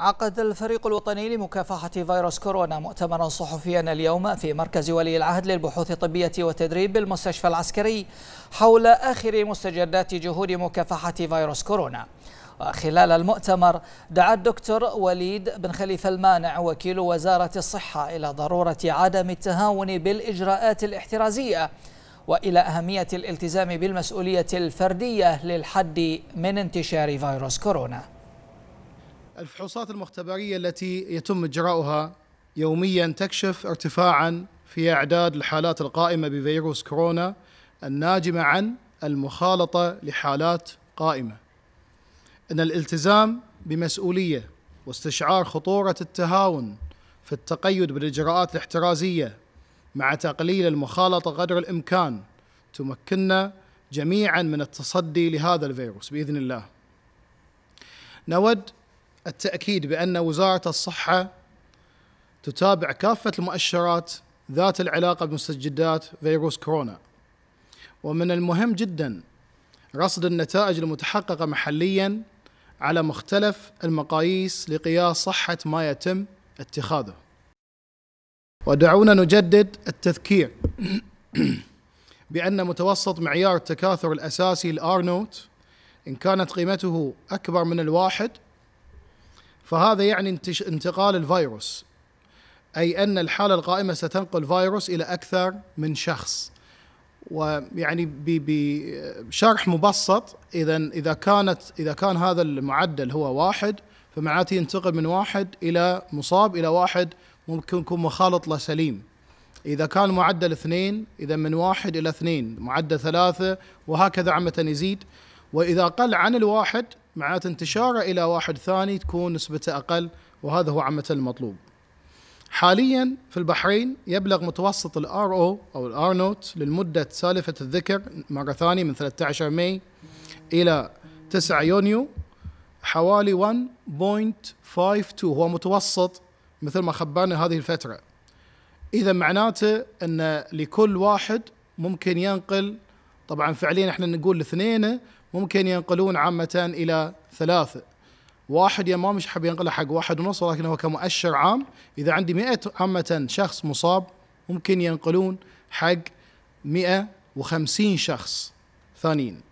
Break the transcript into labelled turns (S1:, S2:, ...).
S1: عقد الفريق الوطني لمكافحة فيروس كورونا مؤتمرا صحفيا اليوم في مركز ولي العهد للبحوث الطبية والتدريب بالمستشفى العسكري حول آخر مستجدات جهود مكافحة فيروس كورونا وخلال المؤتمر دعا الدكتور وليد بن خليفة المانع وكيل وزارة الصحة إلى ضرورة عدم التهاون بالإجراءات الاحترازية وإلى أهمية الالتزام بالمسؤولية الفردية للحد من انتشار فيروس كورونا
S2: الفحوصات المختبرية التي يتم إجراؤها يوميا تكشف ارتفاعا في أعداد الحالات القائمة بفيروس كورونا الناجمة عن المخالطة لحالات قائمة إن الالتزام بمسؤولية واستشعار خطورة التهاون في التقيد بالإجراءات الاحترازية مع تقليل المخالطة قدر الإمكان تمكننا جميعا من التصدي لهذا الفيروس بإذن الله نود التأكيد بأن وزارة الصحة تتابع كافة المؤشرات ذات العلاقة بمستجدات فيروس كورونا ومن المهم جدا رصد النتائج المتحققة محليا على مختلف المقاييس لقياس صحة ما يتم اتخاذه ودعونا نجدد التذكير بأن متوسط معيار التكاثر الأساسي الآر نوت إن كانت قيمته أكبر من الواحد فهذا يعني انتقال الفيروس أي أن الحالة القائمة ستنقل فيروس إلى أكثر من شخص ويعني بشرح مبسط إذا إذا كانت إذا كان هذا المعدل هو واحد فمعناته ينتقل من واحد إلى مصاب إلى واحد ممكن يكون مخالط له سليم إذا كان معدل اثنين إذا من واحد إلى اثنين معدل ثلاثة وهكذا عامة يزيد واذا قل عن الواحد معناته انتشاره الى واحد ثاني تكون نسبته اقل وهذا هو عامه المطلوب. حاليا في البحرين يبلغ متوسط الار او او الار نوت للمده سالفه الذكر مره ثانيه من 13 ماي الى 9 يونيو حوالي 1.52 هو متوسط مثل ما خبرنا هذه الفتره. اذا معناته ان لكل واحد ممكن ينقل طبعا فعليا احنا نقول الاثنين ممكن ينقلون عامة إلى ثلاثة واحد يا ما مش حاب ينقله حق واحد ونص ولكن هو كمؤشر عام إذا عندي مئة عامة شخص مصاب ممكن ينقلون حق مئة وخمسين شخص ثانيين